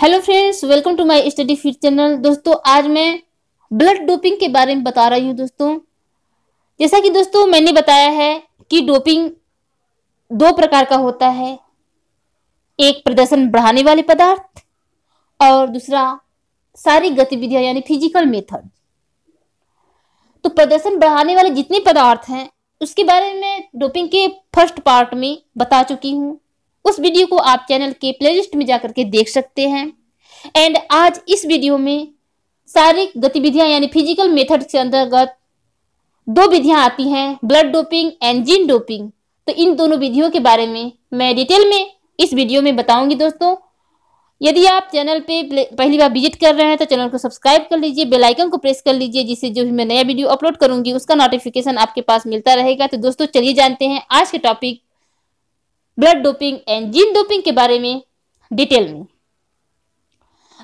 hello friends welcome to my study fit channel दोस्तों आज मैं ब्लड डोपिंग के बारे में बता रही हूँ दोस्तों जैसा कि दोस्तों मैंने बताया है कि डोपिंग दो प्रकार का होता है एक प्रदर्शन बढ़ाने वाले पदार्थ और दूसरा सारी गतिविधियां यानी फिजिकल मेथड तो प्रदर्शन बढ़ाने वाले जितने पदार्थ हैं उसके बारे में डोपिंग के फर्स्ट पार्ट में बता चुकी हूँ उस वीडियो को आप चैनल के प्लेलिस्ट में जाकर के देख सकते हैं एंड आज इस वीडियो में शारीरिक गतिविधियां यानी फिजिकल मेथड के अंतर्गत दो विधियां आती हैं blood doping and gene doping तो इन दोनों विधियों के बारे में मैं डिटेल में इस वीडियो में बताऊंगी दोस्तों यदि आप चैनल पे पहली बार विजिट कर रहे हैं तो चैनल को सब्सक्राइब कर लीजिए बेल आइकन को प्रेस कर लीजिए जिससे जो भी मैं नया वीडियो अपलोड करूंगी उसका नोटिफिकेशन आपके पास मिलता रहेगा तो दोस्तों चलिए जानते हैं आज के topic blood doping and gene doping के बारे में डिटेल में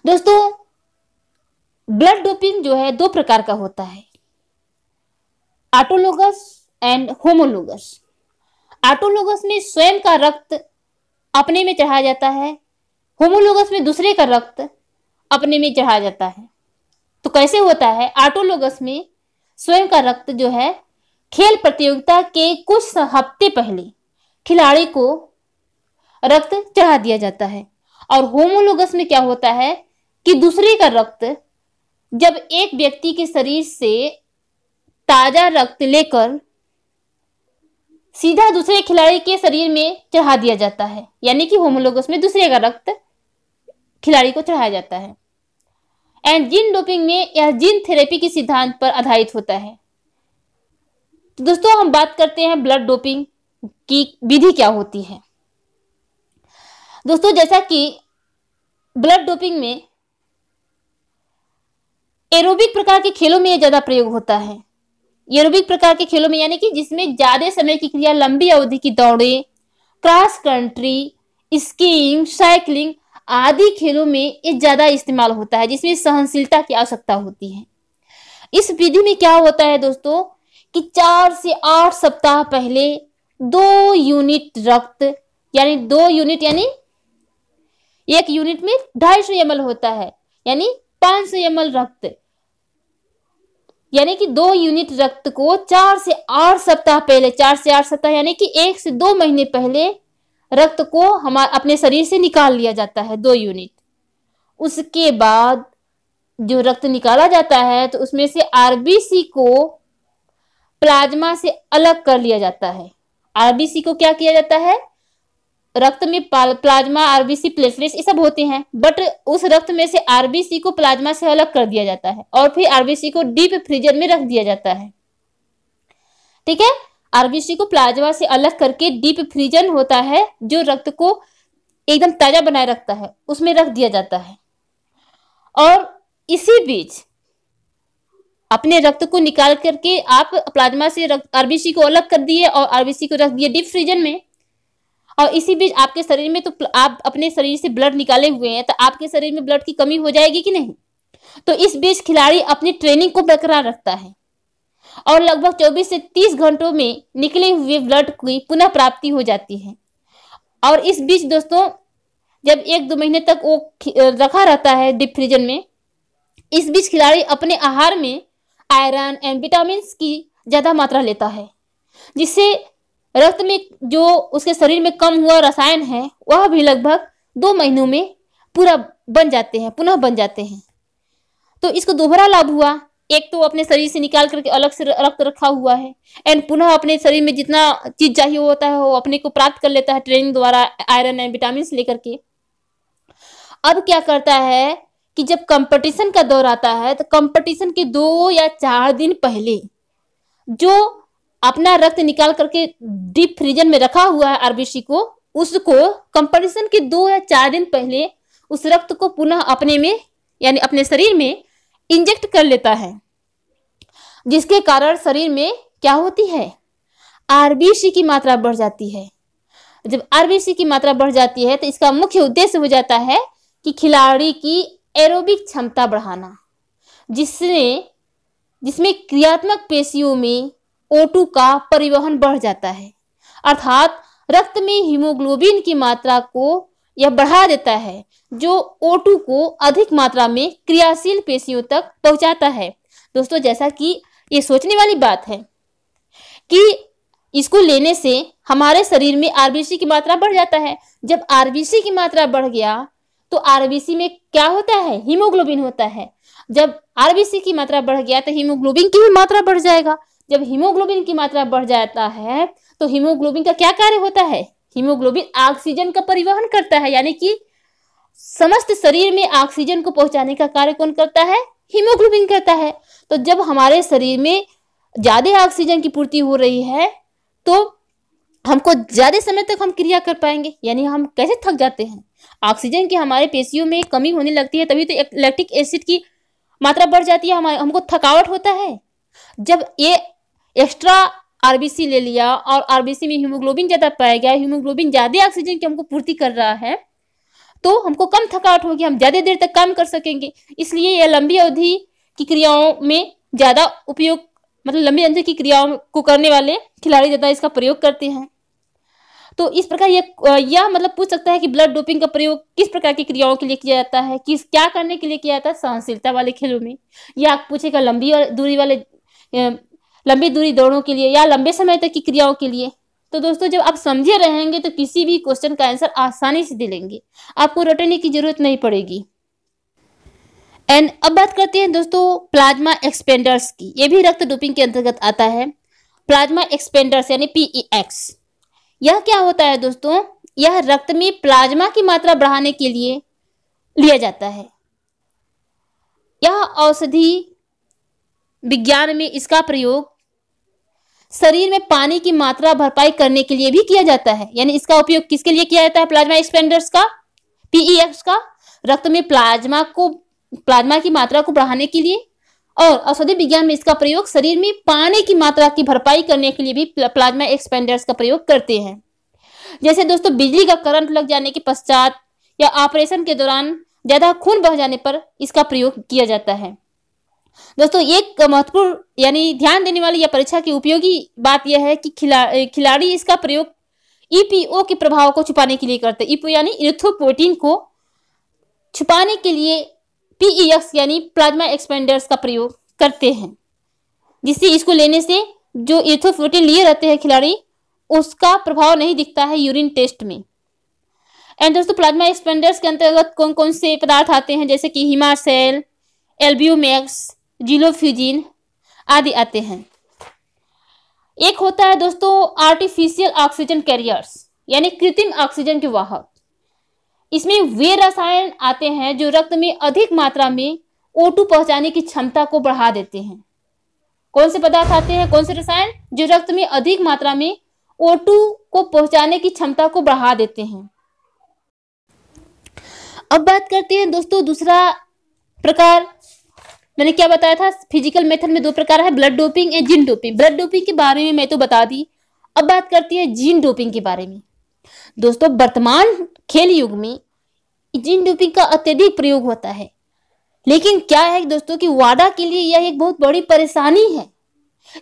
दोस्तों ब्लड डोपिंग जो है दो प्रकार का होता है ऑटोलोगस एंड होमोलोगस ऑटोलोगस में स्वयं का रक्त अपने में चढ़ाया जाता है होमोलोगस में दूसरे का रक्त अपने में चढ़ाया जाता है तो कैसे होता है ऑटोलोगस में स्वयं का रक्त जो है खेल प्रतियोगिता के कुछ हफ्ते पहले खिलाड़ी को रक्त चढ़ा दिया जाता है और होमोलोगस में क्या होता है कि दूसरे का रक्त जब एक व्यक्ति के शरीर से ताजा रक्त लेकर सीधा दूसरे खिलाड़ी के शरीर में चढ़ा दिया जाता है यानी कि होमोलोगस में दूसरे का रक्त खिलाड़ी को चढ़ाया जाता है एंड जीन डोपिंग में यह जीन थेरेपी के सिद्धांत पर आधारित होता है तो दोस्तों हम बात करते हैं ब्लड डोपिंग की विधि क्या होती है दोस्तों जैसा कि ब्लड डोपिंग में एरोबिक प्रकार के खेलों में ज्यादा प्रयोग होता है एरोबिक प्रकार के खेलों में यानी कि जिसमें ज्यादा समय की क्रिया लंबी अवधि की दौड़े क्रॉस कंट्री स्कीइंग साइकिलिंग आदि खेलों में ये ज्यादा इस्तेमाल होता है जिसमें सहनशीलता की आवश्यकता होती है इस विधि में क्या होता है दोस्तों कि चार से आठ सप्ताह पहले दो यूनिट रक्त यानी दो यूनिट यानी एक यूनिट में ढाई सौ एम होता है यानी पांच सौ एम रक्त यानी कि दो यूनिट रक्त को चार से आठ सप्ताह पहले चार से आठ सप्ताह यानी कि एक से दो महीने पहले रक्त को हमारे अपने शरीर से निकाल लिया जाता है दो यूनिट उसके बाद जो रक्त निकाला जाता है तो उसमें से आरबीसी को प्लाज्मा से अलग कर लिया जाता है आरबीसी को क्या किया जाता है रक्त में प्लाज्मा आरबीसी प्लेटलेट्स ये सब होते हैं बट उस रक्त में से आरबीसी को प्लाज्मा से अलग कर दिया जाता है और फिर आरबीसी को डीप फ्रीजर में रख दिया जाता है ठीक है आरबीसी को प्लाज्मा से अलग करके डीप फ्रीजन होता है जो रक्त को एकदम ताजा बनाए रखता है उसमें रख दिया जाता है और इसी बीच अपने रक्त को निकाल करके आप प्लाज्मा से रक्त आरबीसी को अलग कर दिए और आरबीसी को रख दिए डीप फ्रीजन में और इसी बीच आपके शरीर में तो आप अपने शरीर से ब्लड निकाले हुए हैं तो आपके शरीर में ब्लड की कमी हो जाएगी कि नहीं तो इस बीच खिलाड़ी अपनी ट्रेनिंग को बरकरार रखता है और लगभग 24 से 30 घंटों में निकले हुए ब्लड की पुनः प्राप्ति हो जाती है और इस बीच दोस्तों जब एक दो महीने तक वो रखा रहता है डिप फ्रीजन में इस बीच खिलाड़ी अपने आहार में आयरन एंड विटामिन की ज़्यादा मात्रा लेता है जिससे रक्त में जो उसके शरीर में कम हुआ रसायन है वह भी लगभग दो महीनों में पूरा बन जाते हैं पुनः बन जाते हैं तो इसको दोहरा लाभ हुआ एक तो अपने शरीर से निकाल करके अलग से रक्त रखा हुआ है एंड पुनः अपने शरीर में जितना चीज चाहिए होता है वो अपने को प्राप्त कर लेता है ट्रेनिंग द्वारा आयरन एंड विटामिन लेकर के अब क्या करता है कि जब कंपटीशन का दौर आता है तो कंपटीशन के दो या चार दिन पहले जो अपना रक्त निकाल करके डीप फ्रीजन में रखा हुआ है आरबीसी को उसको कंपटीशन के दो या चार दिन पहले उस रक्त को पुनः अपने में यानी अपने शरीर में इंजेक्ट कर लेता है जिसके कारण शरीर में क्या होती है आरबीसी की मात्रा बढ़ जाती है जब आरबीसी की मात्रा बढ़ जाती है तो इसका मुख्य उद्देश्य हो जाता है कि खिलाड़ी की एरोबिक क्षमता बढ़ाना जिसने जिसमें क्रियात्मक पेशियों में ओ का परिवहन बढ़ जाता है अर्थात रक्त में हीमोग्लोबिन की मात्रा को यह बढ़ा देता है जो O2 को अधिक मात्रा में क्रियाशील पेशियों तक पहुंचाता है दोस्तों जैसा कि ये सोचने वाली बात है कि इसको लेने से हमारे शरीर में आरबीसी की मात्रा बढ़ जाता है जब आरबीसी की मात्रा बढ़ गया तो आरबीसी में क्या होता है हीमोग्लोबिन होता है जब आरबीसी की मात्रा बढ़ गया तो हीमोग्लोबिन की भी मात्रा बढ़ जाएगा जब हीमोग्लोबिन की मात्रा बढ़ जाता है तो हीमोग्लोबिन का क्या कार्य होता है हीमोग्लोबिन ऑक्सीजन का परिवहन करता है यानी कि समस्त शरीर में ऑक्सीजन को पहुंचाने का कार्य कौन करता है हीमोग्लोबिन करता है तो जब हमारे शरीर में ज़्यादा ऑक्सीजन की पूर्ति हो रही है तो को ज़्यादा समय तक हम क्रिया कर पाएंगे यानी हम कैसे थक जाते हैं ऑक्सीजन की हमारे पेशियों में कमी होने लगती है तभी तो इलेक्ट्रिक एसिड की मात्रा बढ़ जाती है हमारे हमको थकावट होता है जब ये एक्स्ट्रा आरबीसी ले लिया और आरबीसी में हीमोग्लोबिन ज़्यादा पाया गया हीमोग्लोबिन ज़्यादा ऑक्सीजन की हमको पूर्ति कर रहा है तो हमको कम थकावट होगी हम ज़्यादा देर तक काम कर सकेंगे इसलिए यह लंबी अवधि की क्रियाओं में ज़्यादा उपयोग मतलब लंबी अंतर की क्रियाओं को करने वाले खिलाड़ी ज़्यादा इसका प्रयोग करते हैं तो इस प्रकार यह यह मतलब पूछ सकता है कि ब्लड डोपिंग का प्रयोग किस प्रकार की क्रियाओं के लिए किया जाता है किस क्या करने के लिए किया जाता है सहनशीलता वाले खेलों में या पूछेगा लंबी दूरी वाले लंबी दूरी दौड़ों के लिए या लंबे समय तक की क्रियाओं के लिए तो दोस्तों जब आप समझे रहेंगे तो किसी भी क्वेश्चन का आंसर आसानी से दे लेंगे आपको रटने की जरूरत नहीं पड़ेगी एंड अब बात करते हैं दोस्तों प्लाज्मा एक्सपेंडर्स की ये भी रक्त डोपिंग के अंतर्गत आता है प्लाज्मा एक्सपेंडर्स यानी पीई एक्स e यह क्या होता है दोस्तों यह रक्त में प्लाज्मा की मात्रा बढ़ाने के लिए लिया जाता है यह औषधि विज्ञान में इसका प्रयोग शरीर में पानी की मात्रा भरपाई करने के लिए भी किया जाता है यानी इसका उपयोग किसके लिए किया जाता है प्लाज्मा एक्सपेंडर्स का पीईएफ का रक्त में प्लाज्मा को प्लाज्मा की मात्रा को बढ़ाने के लिए और औषधि विज्ञान में इसका प्रयोग शरीर में पानी की मात्रा की भरपाई करने के लिए भी प्लाज्मा एक्सपेंडर्स का प्रयोग करते हैं जैसे दोस्तों बिजली का करंट लग जाने के पश्चात या ऑपरेशन के दौरान ज्यादा खून बह जाने पर इसका प्रयोग किया जाता है दोस्तों एक महत्वपूर्ण यानी ध्यान देने वाली या परीक्षा की उपयोगी बात यह है कि खिला खिलाड़ी इसका प्रयोग ईपीओ e के प्रभाव को छुपाने के लिए करते हैं ईपीओ e यानी इलेक्ट्रोपोटिन को छुपाने के लिए पीईएक्स e यानी प्लाज्मा एक्सपेंडर्स का प्रयोग करते हैं जिससे इसको लेने से जो इथोफ्रोटीन लिए रहते हैं खिलाड़ी उसका प्रभाव नहीं दिखता है यूरिन टेस्ट में एंड दोस्तों प्लाज्मा एक्सपेंडर्स के अंतर्गत कौन कौन से पदार्थ आते हैं जैसे कि हिमासेल एल्ब्यूमैक्स जिलोफ्यूजिन आदि आते हैं एक होता है दोस्तों आर्टिफिशियल ऑक्सीजन कैरियर्स यानी कृत्रिम ऑक्सीजन के वाहक इसमें वे रसायन आते हैं जो रक्त में अधिक मात्रा में O2 पहुंचाने की क्षमता को बढ़ा देते हैं कौन से पदार्थ आते हैं कौन से रसायन जो रक्त में अधिक मात्रा में O2 को पहुंचाने की क्षमता को बढ़ा देते हैं अब बात करते हैं दोस्तों दूसरा प्रकार मैंने क्या बताया था फिजिकल मेथड में दो प्रकार है blood doping and gene doping blood doping के बारे में मैं तो बता दी अब बात करती है जीन डोपिंग के बारे में दोस्तों वर्तमान खेल युग में जिन डोपिंग का अत्यधिक प्रयोग होता है लेकिन क्या है दोस्तों कि वादा के लिए यह एक बहुत बड़ी परेशानी है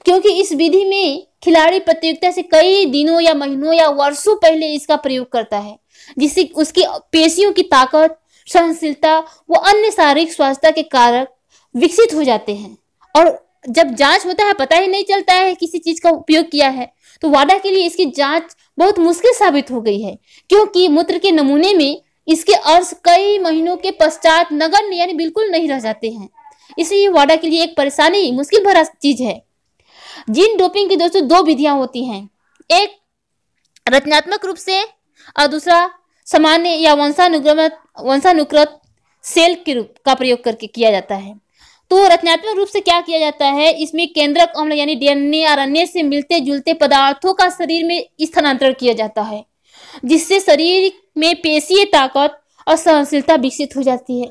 क्योंकि इस विधि में खिलाड़ी प्रतियोगिता से कई दिनों या महीनों या वर्षों पहले इसका प्रयोग करता है जिससे उसकी पेशियों की ताकत सहनशीलता व अन्य शारीरिक स्वास्थ्य के कारक विकसित हो जाते हैं और जब जांच होता है पता ही नहीं चलता है किसी चीज का उपयोग किया है तो वाडा के लिए इसकी जांच बहुत मुश्किल साबित हो गई है क्योंकि मूत्र के नमूने में इसके अर्श कई महीनों के पश्चात नगर यानी बिल्कुल नहीं रह जाते हैं इसलिए वाडा के लिए एक परेशानी मुश्किल भरा चीज है जीन डोपिंग की दोस्तों दो विधियां होती हैं एक रचनात्मक रूप से और दूसरा सामान्य या वंशानुक्रमित वंशानुकृत सेल के रूप का प्रयोग करके किया जाता है तो रचनात्मक रूप से क्या किया जाता है इसमें केंद्रक अम्ल यानी डीएनए अन्य से मिलते जुलते पदार्थों का शरीर में स्थानांतरण किया जाता है जिससे शरीर में पेशीय ताकत और सहनशीलता विकसित हो जाती है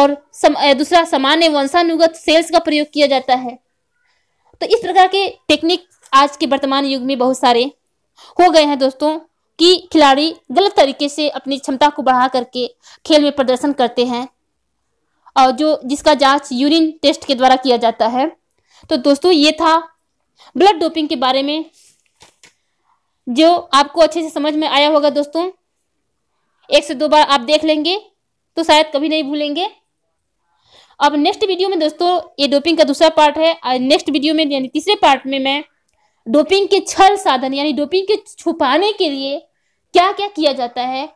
और सम, दूसरा सामान्य वंशानुगत सेल्स का प्रयोग किया जाता है तो इस प्रकार के टेक्निक आज के वर्तमान युग में बहुत सारे हो गए हैं दोस्तों कि खिलाड़ी गलत तरीके से अपनी क्षमता को बढ़ा करके खेल में प्रदर्शन करते हैं और जो जिसका जांच यूरिन टेस्ट के द्वारा किया जाता है तो दोस्तों ये था ब्लड डोपिंग के बारे में जो आपको अच्छे से समझ में आया होगा दोस्तों एक से दो बार आप देख लेंगे तो शायद कभी नहीं भूलेंगे अब नेक्स्ट वीडियो में दोस्तों ये डोपिंग का दूसरा पार्ट है नेक्स्ट वीडियो में यानी तीसरे पार्ट में मैं डोपिंग के छल साधन यानी डोपिंग के छुपाने के लिए क्या क्या किया जाता है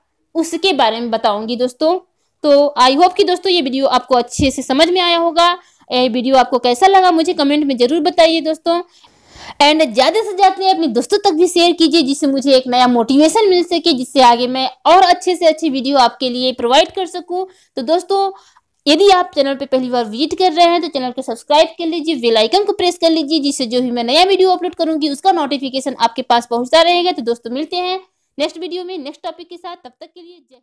उसके बारे में बताऊंगी दोस्तों तो आई होप कि दोस्तों ये वीडियो आपको अच्छे से समझ में आया होगा ये वीडियो आपको कैसा लगा मुझे कमेंट में ज़रूर बताइए दोस्तों एंड ज़्यादा से ज़्यादा अपने दोस्तों तक भी शेयर कीजिए जिससे मुझे एक नया मोटिवेशन मिल सके जिससे आगे मैं और अच्छे से अच्छी वीडियो आपके लिए प्रोवाइड कर सकूं तो दोस्तों यदि आप चैनल पर पहली बार विजिट कर रहे हैं तो चैनल को सब्सक्राइब कर लीजिए बेल आइकन को प्रेस कर लीजिए जिससे जो भी मैं नया वीडियो अपलोड करूंगी उसका नोटिफिकेशन आपके पास पहुंचता रहेगा तो दोस्तों मिलते हैं नेक्स्ट वीडियो में नेक्स्ट टॉपिक के साथ तब तक के लिए जय